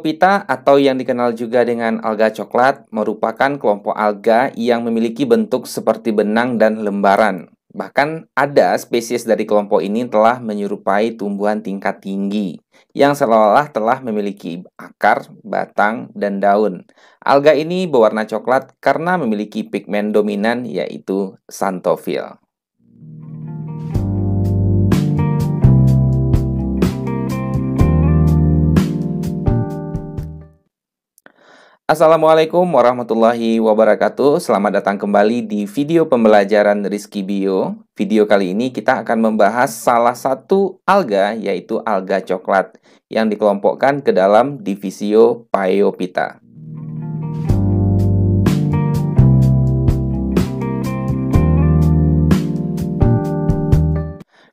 pita atau yang dikenal juga dengan alga coklat merupakan kelompok alga yang memiliki bentuk seperti benang dan lembaran. Bahkan ada spesies dari kelompok ini telah menyerupai tumbuhan tingkat tinggi yang seolah-olah telah memiliki akar, batang, dan daun. Alga ini berwarna coklat karena memiliki pigmen dominan yaitu santofil. Assalamualaikum warahmatullahi wabarakatuh. Selamat datang kembali di video pembelajaran Rizky Bio. Video kali ini kita akan membahas salah satu alga yaitu alga coklat yang dikelompokkan ke dalam Divisio Paeopita.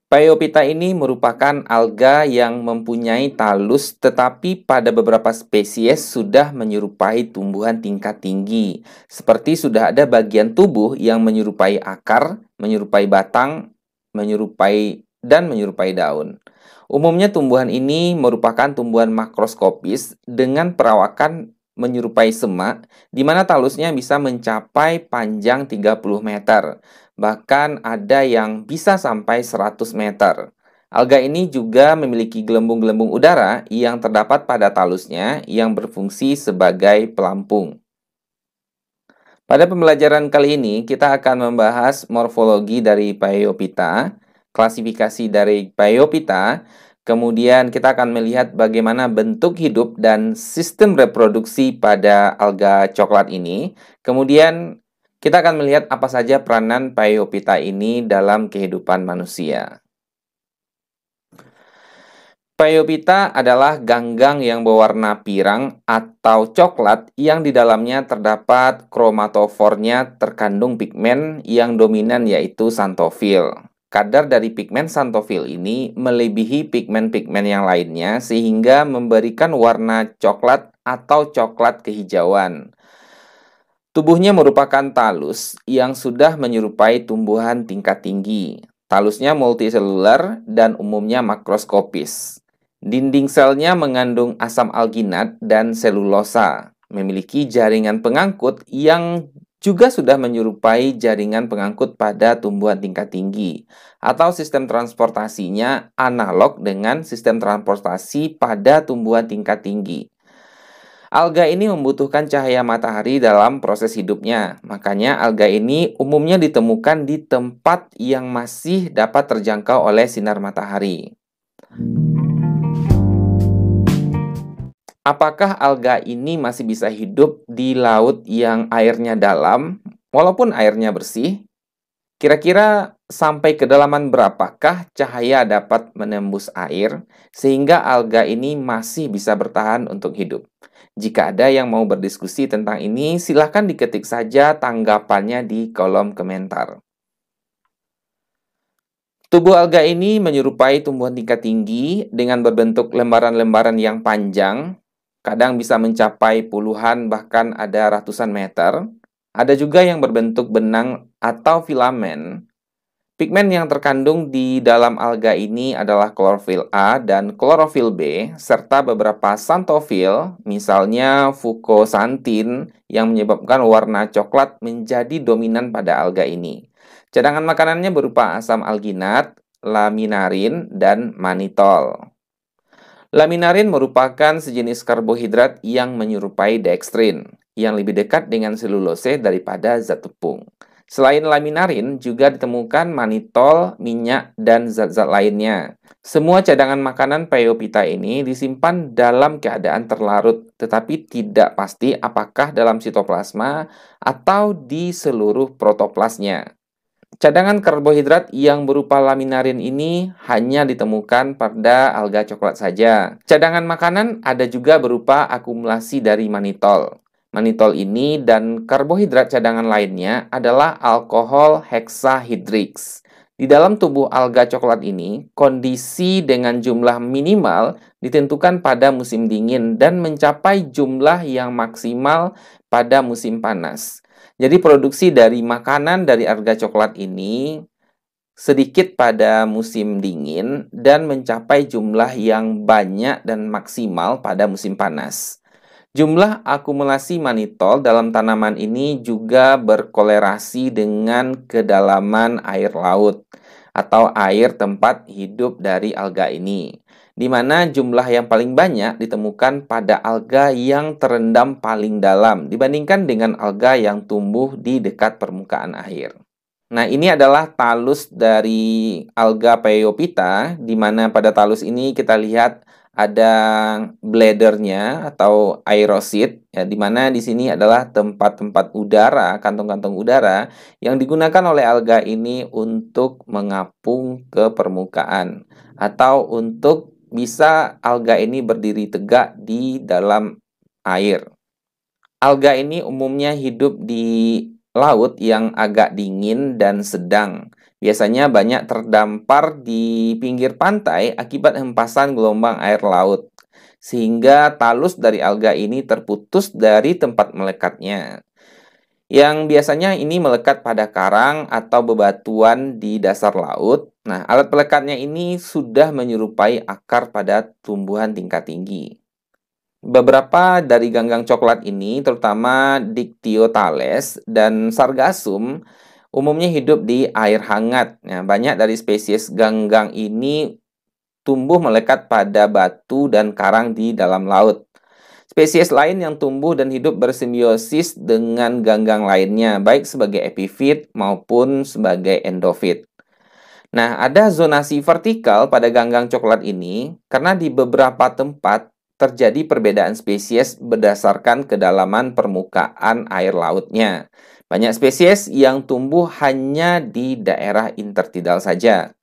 Payopita ini merupakan alga yang mempunyai talus tetapi pada beberapa spesies sudah menyerupai tumbuhan tingkat tinggi. Seperti sudah ada bagian tubuh yang menyerupai akar, menyerupai batang, menyerupai dan menyerupai daun. Umumnya tumbuhan ini merupakan tumbuhan makroskopis dengan perawakan menyerupai semak di mana talusnya bisa mencapai panjang 30 meter bahkan ada yang bisa sampai 100 meter. Alga ini juga memiliki gelembung-gelembung udara yang terdapat pada talusnya yang berfungsi sebagai pelampung. Pada pembelajaran kali ini, kita akan membahas morfologi dari Paeopita, klasifikasi dari Paeopita, kemudian kita akan melihat bagaimana bentuk hidup dan sistem reproduksi pada alga coklat ini, kemudian kita akan melihat apa saja peranan Paiopita ini dalam kehidupan manusia. Paiopita adalah ganggang yang berwarna pirang atau coklat yang di dalamnya terdapat kromatofornya terkandung pigmen yang dominan yaitu santofil. Kadar dari pigmen santofil ini melebihi pigmen-pigmen yang lainnya sehingga memberikan warna coklat atau coklat kehijauan. Tubuhnya merupakan talus yang sudah menyerupai tumbuhan tingkat tinggi. Talusnya multiseluler dan umumnya makroskopis. Dinding selnya mengandung asam alginat dan selulosa, memiliki jaringan pengangkut yang juga sudah menyerupai jaringan pengangkut pada tumbuhan tingkat tinggi atau sistem transportasinya analog dengan sistem transportasi pada tumbuhan tingkat tinggi. Alga ini membutuhkan cahaya matahari dalam proses hidupnya. Makanya alga ini umumnya ditemukan di tempat yang masih dapat terjangkau oleh sinar matahari. Apakah alga ini masih bisa hidup di laut yang airnya dalam walaupun airnya bersih? Kira-kira sampai kedalaman berapakah cahaya dapat menembus air sehingga alga ini masih bisa bertahan untuk hidup? Jika ada yang mau berdiskusi tentang ini, silahkan diketik saja tanggapannya di kolom komentar. Tubuh alga ini menyerupai tumbuhan tingkat tinggi dengan berbentuk lembaran-lembaran yang panjang, kadang bisa mencapai puluhan bahkan ada ratusan meter. Ada juga yang berbentuk benang atau filamen Pigmen yang terkandung di dalam alga ini adalah klorofil A dan klorofil B, serta beberapa santofil, misalnya fukosantin yang menyebabkan warna coklat menjadi dominan pada alga ini. Cadangan makanannya berupa asam alginat, laminarin, dan manitol. Laminarin merupakan sejenis karbohidrat yang menyerupai dextrin, yang lebih dekat dengan selulose daripada zat tepung. Selain laminarin, juga ditemukan manitol, minyak, dan zat-zat lainnya. Semua cadangan makanan peyopita ini disimpan dalam keadaan terlarut, tetapi tidak pasti apakah dalam sitoplasma atau di seluruh protoplasnya. Cadangan karbohidrat yang berupa laminarin ini hanya ditemukan pada alga coklat saja. Cadangan makanan ada juga berupa akumulasi dari manitol. Manitol ini dan karbohidrat cadangan lainnya adalah alkohol heksahidrix. Di dalam tubuh alga coklat ini, kondisi dengan jumlah minimal ditentukan pada musim dingin dan mencapai jumlah yang maksimal pada musim panas. Jadi produksi dari makanan dari alga coklat ini sedikit pada musim dingin dan mencapai jumlah yang banyak dan maksimal pada musim panas. Jumlah akumulasi manitol dalam tanaman ini juga berkolerasi dengan kedalaman air laut atau air tempat hidup dari alga ini, di mana jumlah yang paling banyak ditemukan pada alga yang terendam paling dalam dibandingkan dengan alga yang tumbuh di dekat permukaan air. Nah, ini adalah talus dari alga peyopita, di mana pada talus ini kita lihat ada bladernya atau aerosit ya di mana di sini adalah tempat-tempat udara, kantong-kantong udara yang digunakan oleh alga ini untuk mengapung ke permukaan atau untuk bisa alga ini berdiri tegak di dalam air. Alga ini umumnya hidup di laut yang agak dingin dan sedang biasanya banyak terdampar di pinggir pantai akibat hempasan gelombang air laut, sehingga talus dari alga ini terputus dari tempat melekatnya. Yang biasanya ini melekat pada karang atau bebatuan di dasar laut. Nah, alat pelekatnya ini sudah menyerupai akar pada tumbuhan tingkat tinggi. Beberapa dari ganggang coklat ini, terutama Dictyotales dan Sargassum, umumnya hidup di air hangat. Ya, banyak dari spesies ganggang ini tumbuh melekat pada batu dan karang di dalam laut. Spesies lain yang tumbuh dan hidup bersimbiosis dengan ganggang lainnya, baik sebagai epifit maupun sebagai endofit. Nah, ada zonasi vertikal pada ganggang coklat ini karena di beberapa tempat terjadi perbedaan spesies berdasarkan kedalaman permukaan air lautnya. Banyak spesies yang tumbuh hanya di daerah intertidal saja.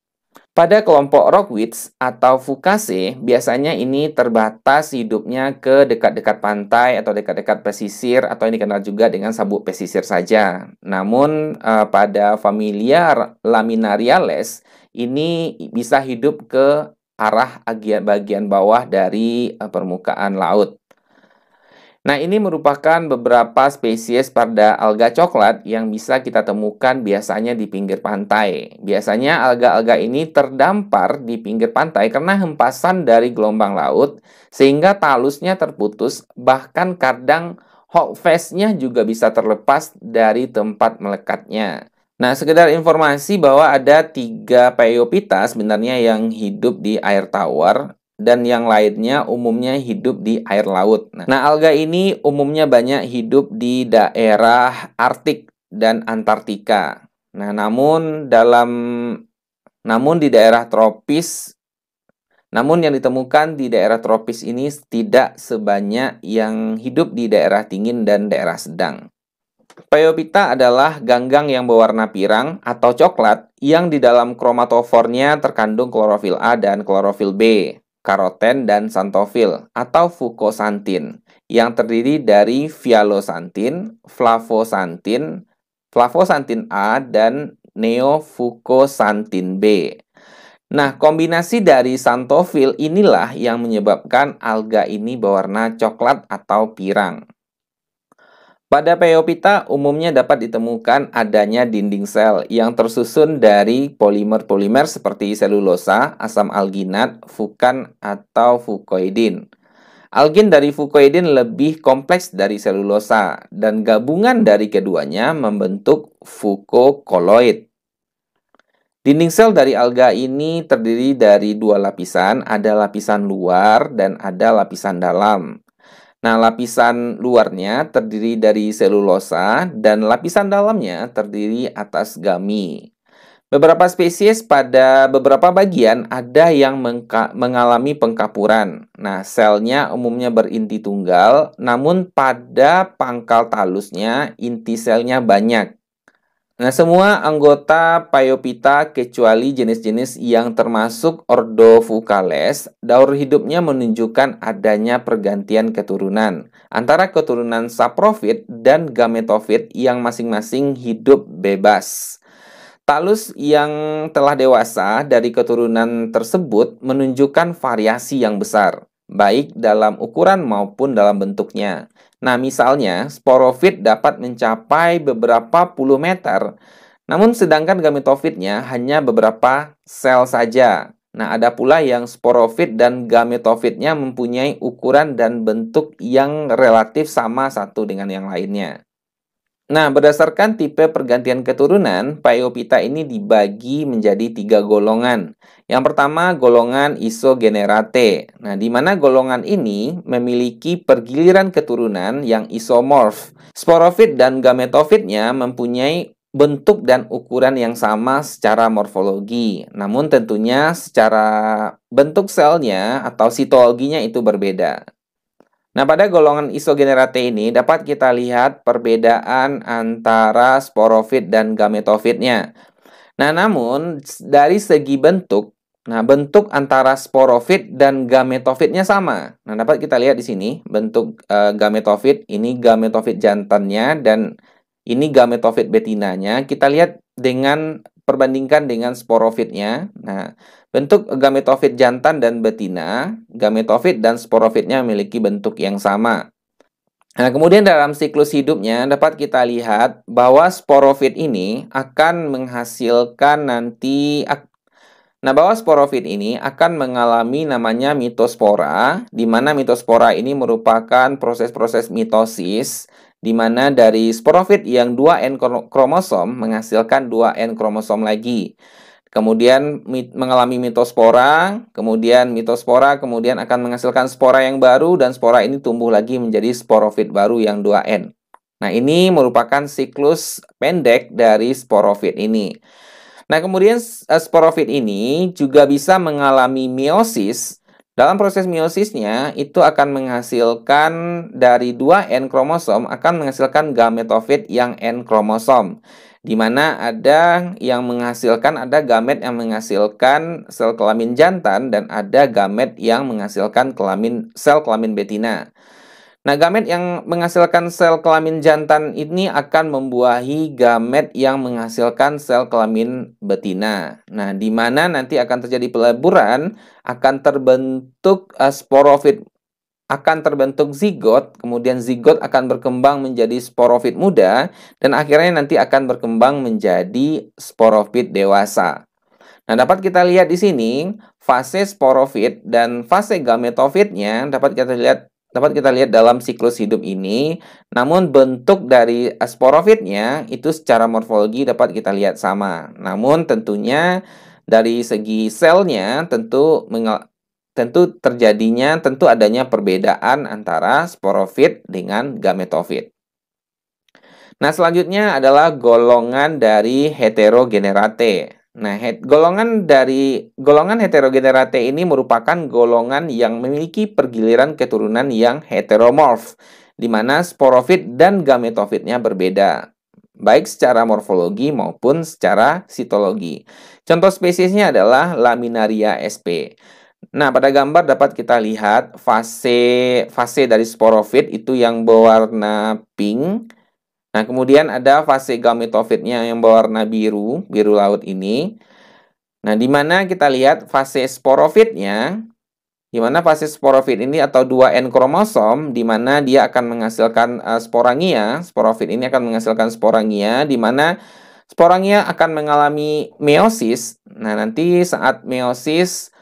Pada kelompok rockweeds atau fucase, biasanya ini terbatas hidupnya ke dekat-dekat pantai atau dekat-dekat pesisir atau ini dikenal juga dengan sabuk pesisir saja. Namun eh, pada familia laminariales ini bisa hidup ke arah bagian bawah dari eh, permukaan laut. Nah, ini merupakan beberapa spesies pada alga coklat yang bisa kita temukan biasanya di pinggir pantai. Biasanya alga-alga ini terdampar di pinggir pantai karena hempasan dari gelombang laut sehingga talusnya terputus bahkan kadang face-nya juga bisa terlepas dari tempat melekatnya. Nah, sekedar informasi bahwa ada tiga peyopita sebenarnya yang hidup di air tawar dan yang lainnya umumnya hidup di air laut. Nah, nah alga ini umumnya banyak hidup di daerah Arktik dan Antartika. Nah, namun dalam namun di daerah tropis namun yang ditemukan di daerah tropis ini tidak sebanyak yang hidup di daerah dingin dan daerah sedang. Payopita adalah ganggang yang berwarna pirang atau coklat yang di dalam kromatofornya terkandung klorofil A dan klorofil B karoten dan santofil atau fukosantin yang terdiri dari Fialosantin, flavosantin, flavosantin A dan neofukosantin B. Nah, kombinasi dari santofil inilah yang menyebabkan alga ini berwarna coklat atau pirang. Pada Peopita umumnya dapat ditemukan adanya dinding sel yang tersusun dari polimer-polimer seperti selulosa, asam alginat, fukan, atau fukoidin. Algin dari fukoidin lebih kompleks dari selulosa dan gabungan dari keduanya membentuk fukokoloid. Dinding sel dari alga ini terdiri dari dua lapisan, ada lapisan luar dan ada lapisan dalam. Nah, lapisan luarnya terdiri dari selulosa dan lapisan dalamnya terdiri atas gami. Beberapa spesies pada beberapa bagian ada yang mengalami pengkapuran. Nah, selnya umumnya berinti tunggal, namun pada pangkal talusnya inti selnya banyak. Nah, semua anggota Payopita kecuali jenis-jenis yang termasuk ordo Fucales, daur hidupnya menunjukkan adanya pergantian keturunan antara keturunan Saprofit dan Gametofit yang masing-masing hidup bebas. Talus yang telah dewasa dari keturunan tersebut menunjukkan variasi yang besar, baik dalam ukuran maupun dalam bentuknya. Nah, misalnya sporofit dapat mencapai beberapa puluh meter, namun sedangkan gametofitnya hanya beberapa sel saja. Nah, ada pula yang sporofit dan gametofitnya mempunyai ukuran dan bentuk yang relatif sama satu dengan yang lainnya. Nah, berdasarkan tipe pergantian keturunan, paeopita ini dibagi menjadi tiga golongan. Yang pertama, golongan isogenerate. Nah, di mana golongan ini memiliki pergiliran keturunan yang isomorf. Sporofit dan gametofitnya mempunyai bentuk dan ukuran yang sama secara morfologi. Namun tentunya secara bentuk selnya atau sitologinya itu berbeda. Nah, pada golongan isogenerate ini dapat kita lihat perbedaan antara sporofit dan gametofitnya. Nah, namun dari segi bentuk, nah bentuk antara sporofit dan gametofitnya sama. Nah, dapat kita lihat di sini bentuk e, gametofit, ini gametofit jantannya dan ini gametofit betinanya. Kita lihat dengan perbandingkan dengan sporofitnya. Nah, bentuk gametofit jantan dan betina, gametofit dan sporofitnya memiliki bentuk yang sama. Nah, kemudian dalam siklus hidupnya dapat kita lihat bahwa sporofit ini akan menghasilkan nanti Nah, bahwa sporofit ini akan mengalami namanya mitospora, di mana mitospora ini merupakan proses-proses mitosis di mana dari sporofit yang 2N kromosom menghasilkan 2N kromosom lagi. Kemudian mit mengalami mitospora, kemudian mitospora kemudian akan menghasilkan spora yang baru dan spora ini tumbuh lagi menjadi sporofit baru yang 2N. Nah, ini merupakan siklus pendek dari sporofit ini. Nah, kemudian eh, sporofit ini juga bisa mengalami meiosis dalam proses meiosisnya, itu akan menghasilkan dari dua N kromosom akan menghasilkan gametofit yang N kromosom. Di mana ada yang menghasilkan, ada gamet yang menghasilkan sel kelamin jantan dan ada gamet yang menghasilkan kelamin sel kelamin betina. Nah, gamet yang menghasilkan sel kelamin jantan ini akan membuahi gamet yang menghasilkan sel kelamin betina. Nah, di mana nanti akan terjadi peleburan, akan terbentuk uh, eh, sporofit akan terbentuk zigot, kemudian zigot akan berkembang menjadi sporofit muda dan akhirnya nanti akan berkembang menjadi sporofit dewasa. Nah, dapat kita lihat di sini fase sporofit dan fase gametofitnya dapat kita lihat dapat kita lihat dalam siklus hidup ini. Namun bentuk dari sporofitnya itu secara morfologi dapat kita lihat sama. Namun tentunya dari segi selnya tentu tentu terjadinya tentu adanya perbedaan antara sporofit dengan gametofit. Nah, selanjutnya adalah golongan dari heterogenerate. Nah, het, golongan dari golongan heterogenerate ini merupakan golongan yang memiliki pergiliran keturunan yang heteromorf, di mana sporofit dan gametofitnya berbeda, baik secara morfologi maupun secara sitologi. Contoh spesiesnya adalah Laminaria sp. Nah, pada gambar dapat kita lihat fase fase dari sporofit itu yang berwarna pink Nah, kemudian ada fase gametofitnya yang berwarna biru, biru laut ini. Nah, di mana kita lihat fase sporofitnya, di mana fase sporofit ini atau 2N kromosom, di mana dia akan menghasilkan uh, sporangia. Sporofit ini akan menghasilkan sporangia, di mana sporangia akan mengalami meiosis. Nah, nanti saat meiosis,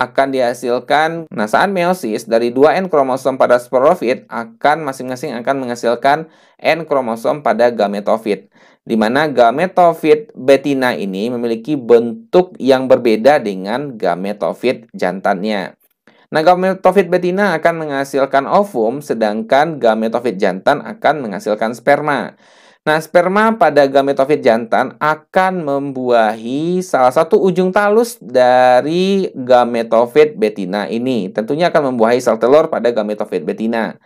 akan dihasilkan. Nah, saat meiosis dari dua N kromosom pada sporofit akan masing-masing akan menghasilkan N kromosom pada gametofit. Di mana gametofit betina ini memiliki bentuk yang berbeda dengan gametofit jantannya. Nah, gametofit betina akan menghasilkan ovum sedangkan gametofit jantan akan menghasilkan sperma. Nah, sperma pada gametofit jantan akan membuahi salah satu ujung talus dari gametofit betina ini. Tentunya akan membuahi sel telur pada gametofit betina.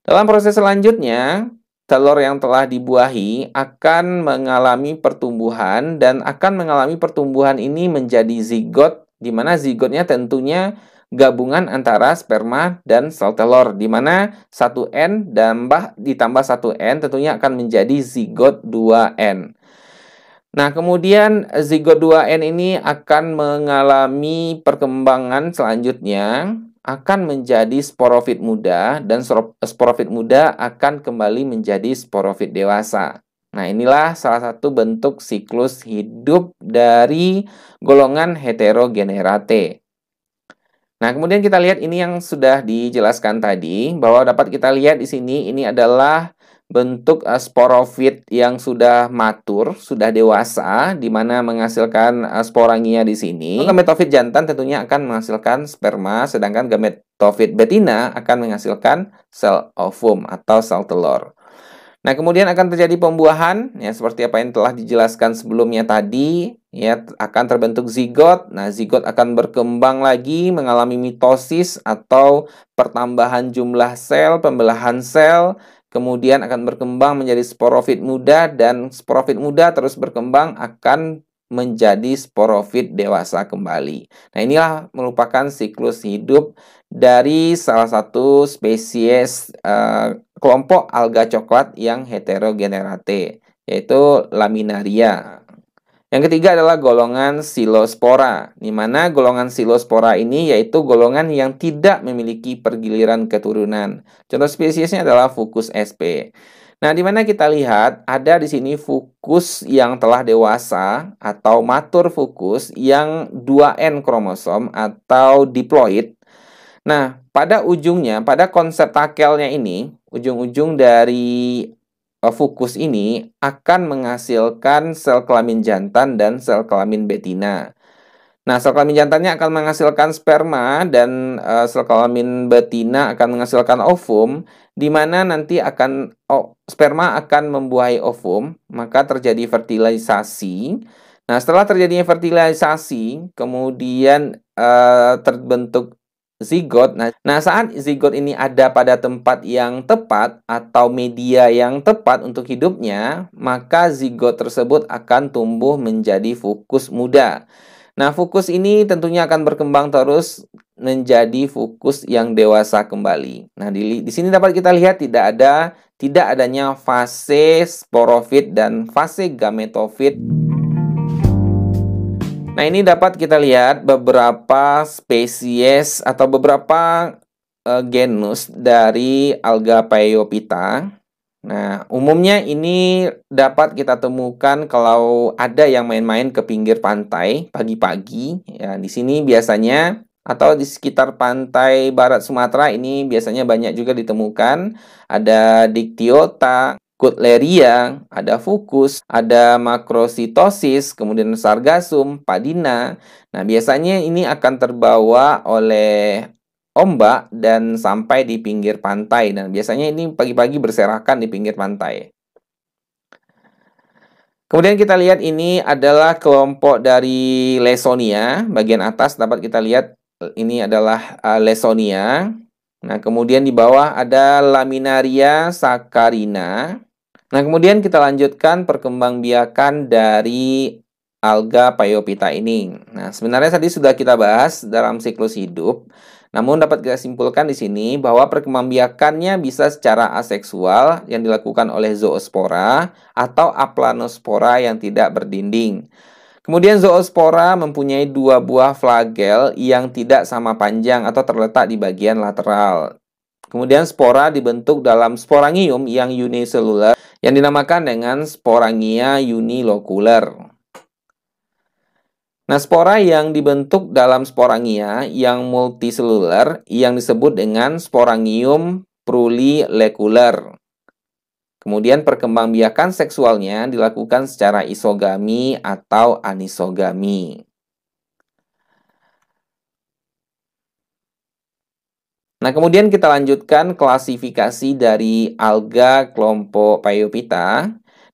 Dalam proses selanjutnya, telur yang telah dibuahi akan mengalami pertumbuhan dan akan mengalami pertumbuhan ini menjadi zigot di mana zigotnya tentunya gabungan antara sperma dan sel telur di mana 1N dan ditambah 1N tentunya akan menjadi zigot 2N. Nah, kemudian zigot 2N ini akan mengalami perkembangan selanjutnya akan menjadi sporofit muda dan sporofit muda akan kembali menjadi sporofit dewasa. Nah, inilah salah satu bentuk siklus hidup dari golongan heterogenerate. Nah, kemudian kita lihat ini yang sudah dijelaskan tadi bahwa dapat kita lihat di sini ini adalah bentuk uh, eh, sporofit yang sudah matur, sudah dewasa di mana menghasilkan uh, sporangia di sini. Oh, gametofit jantan tentunya akan menghasilkan sperma sedangkan gametofit betina akan menghasilkan sel ovum atau sel telur. Nah, kemudian akan terjadi pembuahan ya seperti apa yang telah dijelaskan sebelumnya tadi ya akan terbentuk zigot. Nah, zigot akan berkembang lagi mengalami mitosis atau pertambahan jumlah sel, pembelahan sel, kemudian akan berkembang menjadi sporofit muda dan sporofit muda terus berkembang akan menjadi sporofit dewasa kembali. Nah, inilah merupakan siklus hidup dari salah satu spesies uh, kelompok alga coklat yang heterogenerate, yaitu Laminaria. Yang ketiga adalah golongan silospora, di mana golongan silospora ini yaitu golongan yang tidak memiliki pergiliran keturunan. Contoh spesiesnya adalah Fucus sp. Nah, di mana kita lihat ada di sini fokus yang telah dewasa atau matur fokus yang 2N kromosom atau diploid. Nah, pada ujungnya, pada konsep takelnya ini, ujung-ujung dari eh, fokus ini akan menghasilkan sel kelamin jantan dan sel kelamin betina. Nah, sel kelamin jantannya akan menghasilkan sperma dan uh, sel kelamin betina akan menghasilkan ovum di mana nanti akan oh, sperma akan membuahi ovum, maka terjadi fertilisasi. Nah, setelah terjadinya fertilisasi, kemudian uh, terbentuk zigot. Nah, nah, saat zigot ini ada pada tempat yang tepat atau media yang tepat untuk hidupnya, maka zigot tersebut akan tumbuh menjadi fokus muda. Nah, fokus ini tentunya akan berkembang terus menjadi fokus yang dewasa kembali. Nah, di, di sini dapat kita lihat tidak ada tidak adanya fase sporofit dan fase gametofit. Nah, ini dapat kita lihat beberapa spesies atau beberapa uh, genus dari alga Paeopita. Nah, umumnya ini dapat kita temukan kalau ada yang main-main ke pinggir pantai pagi-pagi. Ya, di sini biasanya atau di sekitar pantai barat Sumatera ini biasanya banyak juga ditemukan. Ada diktiota, Kutleria, ada fukus, ada makrositosis, kemudian sargasum, padina. Nah, biasanya ini akan terbawa oleh ombak dan sampai di pinggir pantai. Dan biasanya ini pagi-pagi berserakan di pinggir pantai. Kemudian kita lihat ini adalah kelompok dari Lesonia. Bagian atas dapat kita lihat ini adalah uh, Lesonia. Nah, kemudian di bawah ada Laminaria Saccharina. Nah, kemudian kita lanjutkan perkembangbiakan dari alga payopita ini. Nah, sebenarnya tadi sudah kita bahas dalam siklus hidup namun dapat kita simpulkan di sini bahwa perkembangbiakannya bisa secara aseksual yang dilakukan oleh zoospora atau aplanospora yang tidak berdinding. Kemudian zoospora mempunyai dua buah flagel yang tidak sama panjang atau terletak di bagian lateral. Kemudian spora dibentuk dalam sporangium yang uniseluler yang dinamakan dengan sporangia unilocular. Nah, spora yang dibentuk dalam sporangia yang multiseluler yang disebut dengan sporangium prulilekuler. Kemudian perkembangbiakan seksualnya dilakukan secara isogami atau anisogami. Nah, kemudian kita lanjutkan klasifikasi dari alga kelompok Paeopita.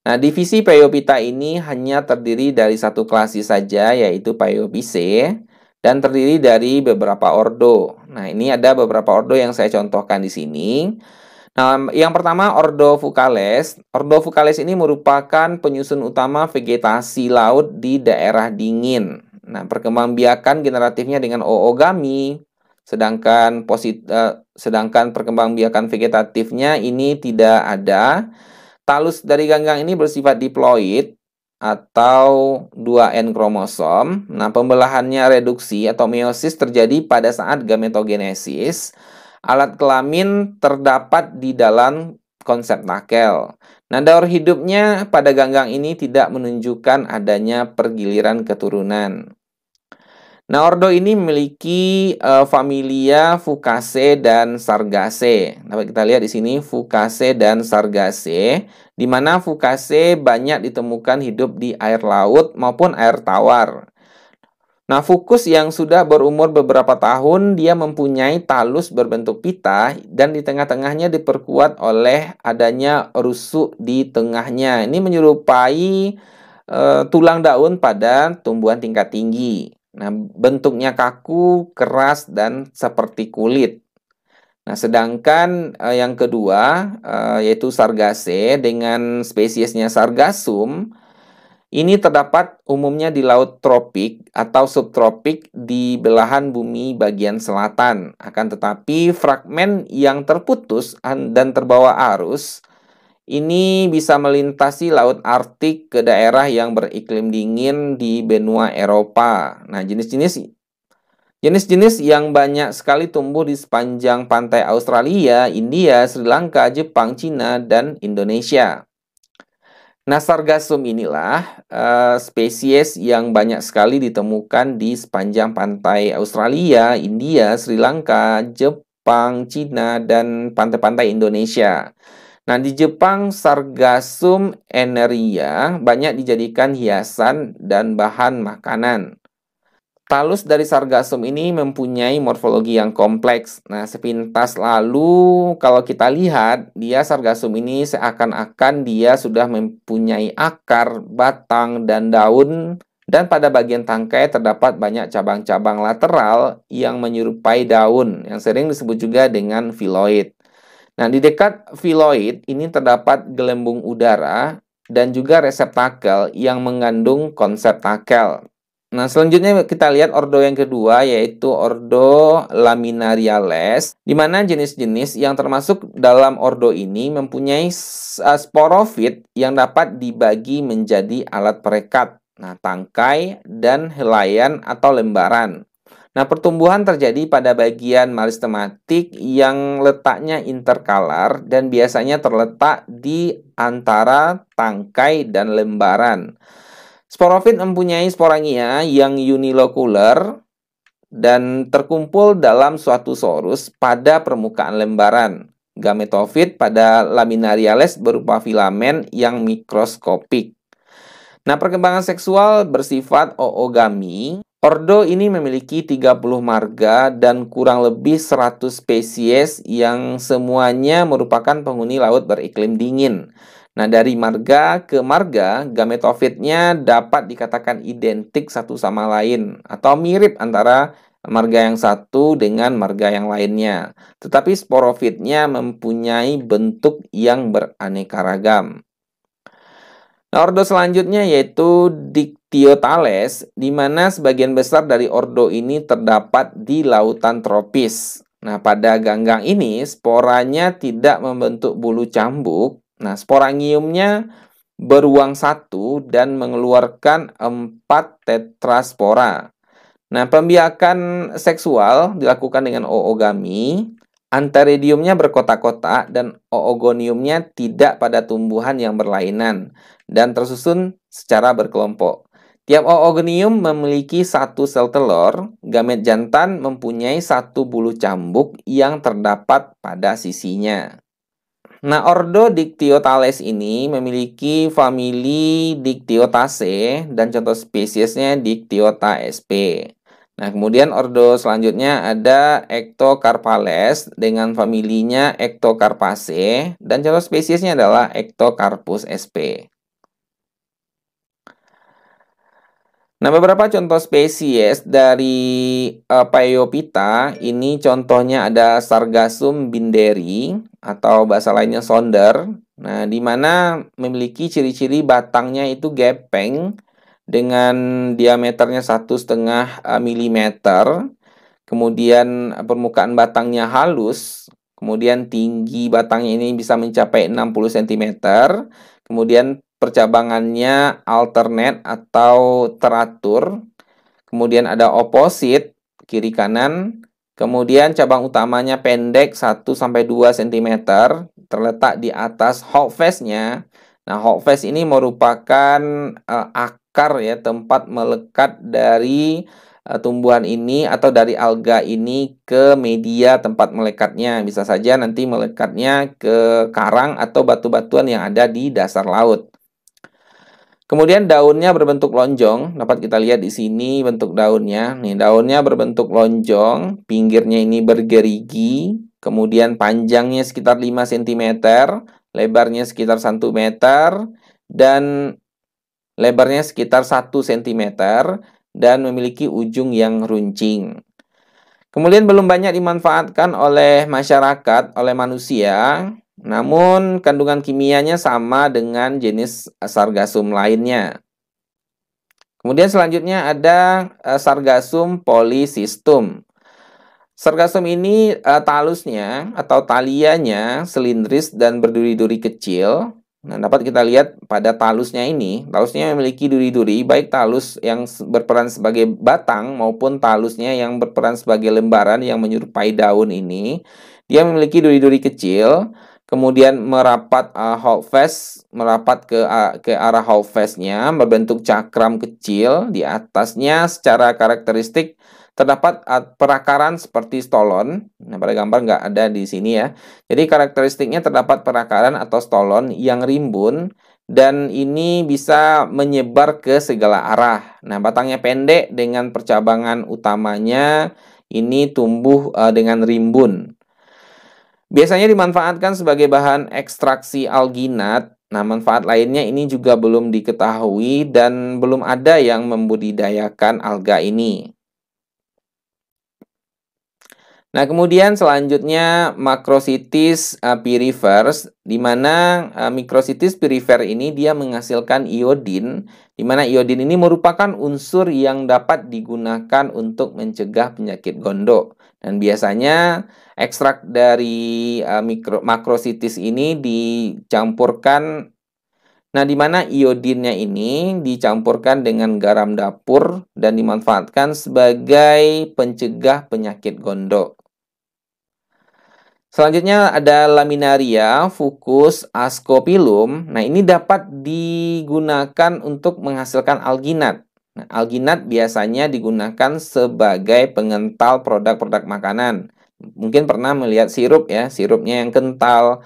Nah, divisi Peiopita ini hanya terdiri dari satu klasis saja, yaitu Paeopice, dan terdiri dari beberapa ordo. Nah, ini ada beberapa ordo yang saya contohkan di sini. Nah, yang pertama ordo Fucales. Ordo Fucales ini merupakan penyusun utama vegetasi laut di daerah dingin. Nah, perkembangbiakan generatifnya dengan oogami, sedangkan posit, uh, sedangkan perkembangbiakan vegetatifnya ini tidak ada. Talus dari ganggang ini bersifat diploid atau 2N kromosom. Nah, pembelahannya reduksi atau meiosis terjadi pada saat gametogenesis. Alat kelamin terdapat di dalam konsep nakel. Nah, daur hidupnya pada ganggang ini tidak menunjukkan adanya pergiliran keturunan. Nah, ordo ini memiliki uh, familia Fucaceae dan Sargaceae. Nah, kita lihat di sini Fucaceae dan Sargaceae, di mana Fucaceae banyak ditemukan hidup di air laut maupun air tawar. Nah, fukus yang sudah berumur beberapa tahun, dia mempunyai talus berbentuk pita dan di tengah-tengahnya diperkuat oleh adanya rusuk di tengahnya. Ini menyerupai uh, tulang daun pada tumbuhan tingkat tinggi. Nah, bentuknya kaku, keras, dan seperti kulit. Nah, sedangkan eh, yang kedua eh, yaitu sargase dengan spesiesnya sargassum ini terdapat umumnya di laut tropik atau subtropik di belahan bumi bagian selatan. Akan tetapi fragmen yang terputus dan terbawa arus ini bisa melintasi Laut Arktik ke daerah yang beriklim dingin di benua Eropa. Nah, jenis-jenis Jenis-jenis yang banyak sekali tumbuh di sepanjang pantai Australia, India, Sri Lanka, Jepang, Cina, dan Indonesia. Nah, sargassum inilah uh, spesies yang banyak sekali ditemukan di sepanjang pantai Australia, India, Sri Lanka, Jepang, Cina, dan pantai-pantai Indonesia. Nah, di Jepang sargasum eneria banyak dijadikan hiasan dan bahan makanan. Talus dari sargasum ini mempunyai morfologi yang kompleks. Nah, sepintas lalu kalau kita lihat, dia sargasum ini seakan-akan dia sudah mempunyai akar, batang, dan daun dan pada bagian tangkai terdapat banyak cabang-cabang lateral yang menyerupai daun yang sering disebut juga dengan filoid. Nah, di dekat filoid ini terdapat gelembung udara dan juga reseptakel yang mengandung konsep takel. Nah, selanjutnya kita lihat ordo yang kedua yaitu ordo laminariales di mana jenis-jenis yang termasuk dalam ordo ini mempunyai eh, sporofit yang dapat dibagi menjadi alat perekat, nah tangkai dan helaian atau lembaran. Nah, pertumbuhan terjadi pada bagian maristematik yang letaknya interkalar dan biasanya terletak di antara tangkai dan lembaran. Sporofit mempunyai sporangia yang unilokuler dan terkumpul dalam suatu sorus pada permukaan lembaran. Gametofit pada laminariales berupa filamen yang mikroskopik. Nah, perkembangan seksual bersifat oogami Ordo ini memiliki 30 marga dan kurang lebih 100 spesies yang semuanya merupakan penghuni laut beriklim dingin. Nah, dari marga ke marga, gametofitnya dapat dikatakan identik satu sama lain atau mirip antara marga yang satu dengan marga yang lainnya. Tetapi sporofitnya mempunyai bentuk yang beraneka ragam. Nah, ordo selanjutnya yaitu Dictyotales, di mana sebagian besar dari ordo ini terdapat di lautan tropis. Nah, pada ganggang ini sporanya tidak membentuk bulu cambuk. Nah, sporangiumnya beruang satu dan mengeluarkan empat tetraspora. Nah, pembiakan seksual dilakukan dengan oogami. Anteridiumnya berkotak-kotak dan oogoniumnya tidak pada tumbuhan yang berlainan dan tersusun secara berkelompok. Tiap oogonium memiliki satu sel telur, gamet jantan mempunyai satu bulu cambuk yang terdapat pada sisinya. Nah, ordo Dictyotales ini memiliki famili Dictyotaceae dan contoh spesiesnya Dictyota sp. Nah, kemudian ordo selanjutnya ada Ectocarpales dengan familinya Ectocarpaceae dan contoh spesiesnya adalah Ectocarpus sp. Nah, beberapa contoh spesies dari uh, eh, Paeopita ini contohnya ada Sargassum binderi atau bahasa lainnya sonder. Nah, di mana memiliki ciri-ciri batangnya itu gepeng dengan diameternya satu setengah eh, milimeter. Kemudian eh, permukaan batangnya halus, kemudian tinggi batangnya ini bisa mencapai 60 cm. Kemudian percabangannya alternate atau teratur. Kemudian ada opposite, kiri kanan. Kemudian cabang utamanya pendek 1 sampai 2 cm, terletak di atas hot face-nya. Nah, hot face ini merupakan uh, akar ya, tempat melekat dari uh, tumbuhan ini atau dari alga ini ke media tempat melekatnya. Bisa saja nanti melekatnya ke karang atau batu-batuan yang ada di dasar laut. Kemudian daunnya berbentuk lonjong, dapat kita lihat di sini bentuk daunnya. Nih, daunnya berbentuk lonjong, pinggirnya ini bergerigi, kemudian panjangnya sekitar 5 cm, lebarnya sekitar 1 meter, dan lebarnya sekitar 1 cm, dan memiliki ujung yang runcing. Kemudian belum banyak dimanfaatkan oleh masyarakat, oleh manusia, namun kandungan kimianya sama dengan jenis eh, sargasum lainnya. Kemudian selanjutnya ada eh, sargasum polisistum. Sargasum ini eh, talusnya atau talianya silindris dan berduri-duri kecil. Nah, dapat kita lihat pada talusnya ini. Talusnya memiliki duri-duri, baik talus yang berperan sebagai batang maupun talusnya yang berperan sebagai lembaran yang menyerupai daun ini. Dia memiliki duri-duri kecil kemudian merapat uh, merapat ke uh, ke arah halves-nya, membentuk cakram kecil di atasnya secara karakteristik terdapat uh, perakaran seperti stolon. Nah, pada gambar nggak ada di sini ya. Jadi karakteristiknya terdapat perakaran atau stolon yang rimbun dan ini bisa menyebar ke segala arah. Nah, batangnya pendek dengan percabangan utamanya ini tumbuh uh, dengan rimbun. Biasanya dimanfaatkan sebagai bahan ekstraksi alginat. Nah, manfaat lainnya ini juga belum diketahui dan belum ada yang membudidayakan alga ini. Nah, kemudian selanjutnya makrositis uh, di mana uh, mikrositis ini dia menghasilkan iodin di mana iodin ini merupakan unsur yang dapat digunakan untuk mencegah penyakit gondok. Dan biasanya Ekstrak dari uh, mikro makrositis ini dicampurkan Nah, di mana iodinnya ini dicampurkan dengan garam dapur dan dimanfaatkan sebagai pencegah penyakit gondok. Selanjutnya ada laminaria fucus ascopilum. Nah, ini dapat digunakan untuk menghasilkan alginat. Nah, alginat biasanya digunakan sebagai pengental produk-produk makanan. Mungkin pernah melihat sirup ya, sirupnya yang kental,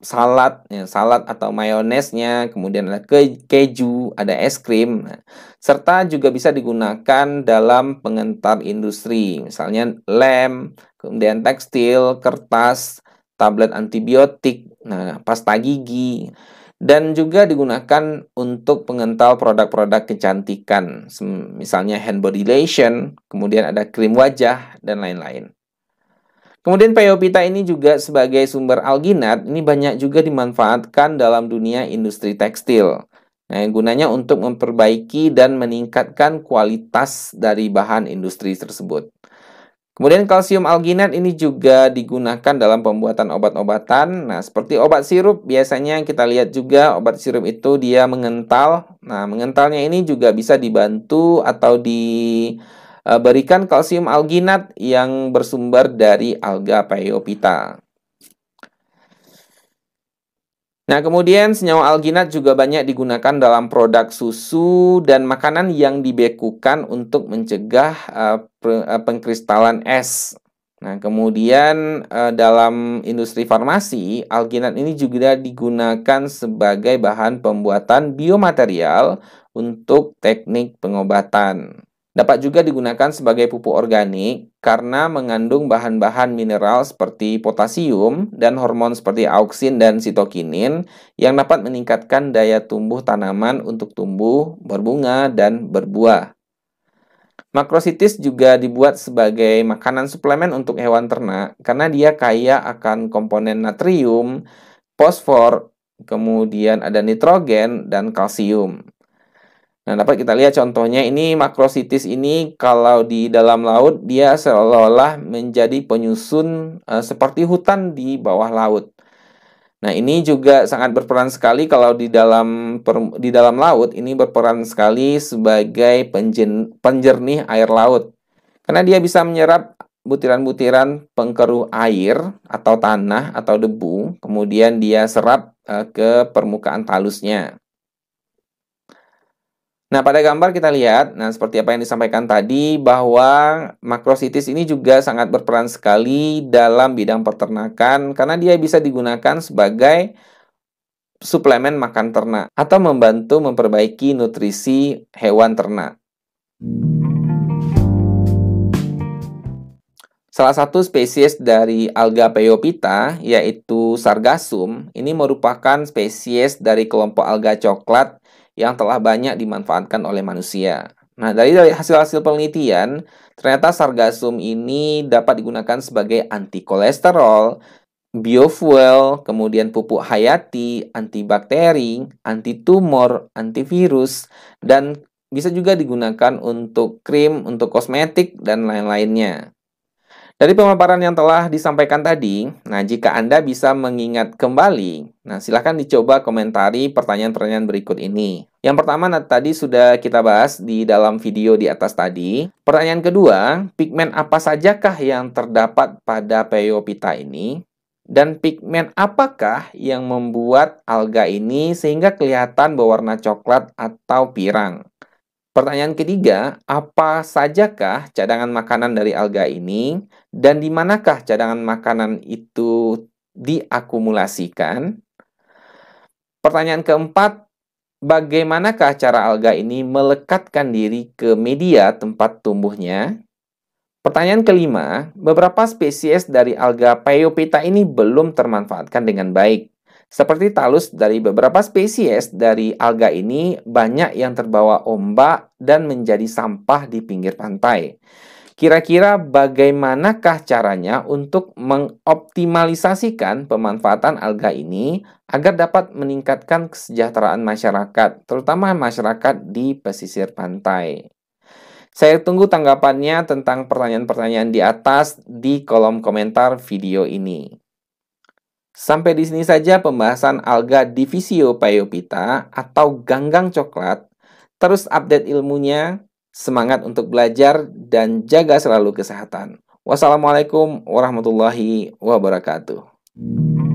salad, ya, salad atau mayonesnya, kemudian ada ke keju, ada es krim, nah, serta juga bisa digunakan dalam pengentar industri, misalnya lem, kemudian tekstil, kertas, tablet antibiotik, nah, pasta gigi, dan juga digunakan untuk pengental produk-produk kecantikan, misalnya hand body lotion, kemudian ada krim wajah dan lain-lain. Kemudian peyopita ini juga sebagai sumber alginat ini banyak juga dimanfaatkan dalam dunia industri tekstil. Nah, gunanya untuk memperbaiki dan meningkatkan kualitas dari bahan industri tersebut. Kemudian kalsium alginat ini juga digunakan dalam pembuatan obat-obatan. Nah, seperti obat sirup biasanya kita lihat juga obat sirup itu dia mengental. Nah, mengentalnya ini juga bisa dibantu atau di Eh, berikan kalsium alginat yang bersumber dari alga peyopita. Nah, kemudian senyawa alginat juga banyak digunakan dalam produk susu dan makanan yang dibekukan untuk mencegah uh, pengkristalan es. Nah, kemudian uh, dalam industri farmasi, alginat ini juga digunakan sebagai bahan pembuatan biomaterial untuk teknik pengobatan. Dapat juga digunakan sebagai pupuk organik karena mengandung bahan-bahan mineral seperti potasium dan hormon seperti auksin dan sitokinin yang dapat meningkatkan daya tumbuh tanaman untuk tumbuh, berbunga, dan berbuah. Makrositis juga dibuat sebagai makanan suplemen untuk hewan ternak karena dia kaya akan komponen natrium, fosfor, kemudian ada nitrogen, dan kalsium. Nah, dapat kita lihat contohnya ini makrositis ini kalau di dalam laut dia seolah-olah menjadi penyusun e, seperti hutan di bawah laut. Nah, ini juga sangat berperan sekali kalau di dalam per, di dalam laut ini berperan sekali sebagai penjen, penjernih air laut. Karena dia bisa menyerap butiran-butiran pengkeruh air atau tanah atau debu, kemudian dia serap e, ke permukaan talusnya. Nah, pada gambar kita lihat, nah seperti apa yang disampaikan tadi, bahwa makrositis ini juga sangat berperan sekali dalam bidang peternakan karena dia bisa digunakan sebagai suplemen makan ternak atau membantu memperbaiki nutrisi hewan ternak. Salah satu spesies dari alga Peopita, yaitu Sargassum, ini merupakan spesies dari kelompok alga coklat yang telah banyak dimanfaatkan oleh manusia. Nah, dari hasil-hasil penelitian, ternyata sargasum ini dapat digunakan sebagai anti kolesterol, biofuel, kemudian pupuk hayati, antibakteri, anti-tumor, antivirus, dan bisa juga digunakan untuk krim, untuk kosmetik, dan lain-lainnya. Dari pemaparan yang telah disampaikan tadi, nah jika Anda bisa mengingat kembali, nah silahkan dicoba komentari pertanyaan-pertanyaan berikut ini. Yang pertama nah, tadi sudah kita bahas di dalam video di atas tadi. Pertanyaan kedua, pigmen apa sajakah yang terdapat pada Peyopita ini? Dan pigmen apakah yang membuat alga ini sehingga kelihatan berwarna coklat atau pirang? Pertanyaan ketiga, apa sajakah cadangan makanan dari alga ini dan di manakah cadangan makanan itu diakumulasikan? Pertanyaan keempat, bagaimanakah cara alga ini melekatkan diri ke media tempat tumbuhnya? Pertanyaan kelima, beberapa spesies dari alga Peiophyta ini belum termanfaatkan dengan baik. Seperti talus dari beberapa spesies dari alga ini banyak yang terbawa ombak dan menjadi sampah di pinggir pantai. Kira-kira bagaimanakah caranya untuk mengoptimalisasikan pemanfaatan alga ini agar dapat meningkatkan kesejahteraan masyarakat, terutama masyarakat di pesisir pantai? Saya tunggu tanggapannya tentang pertanyaan-pertanyaan di atas di kolom komentar video ini. Sampai di sini saja pembahasan alga Divisio Paeopita atau ganggang coklat. Terus update ilmunya, semangat untuk belajar, dan jaga selalu kesehatan. Wassalamualaikum warahmatullahi wabarakatuh.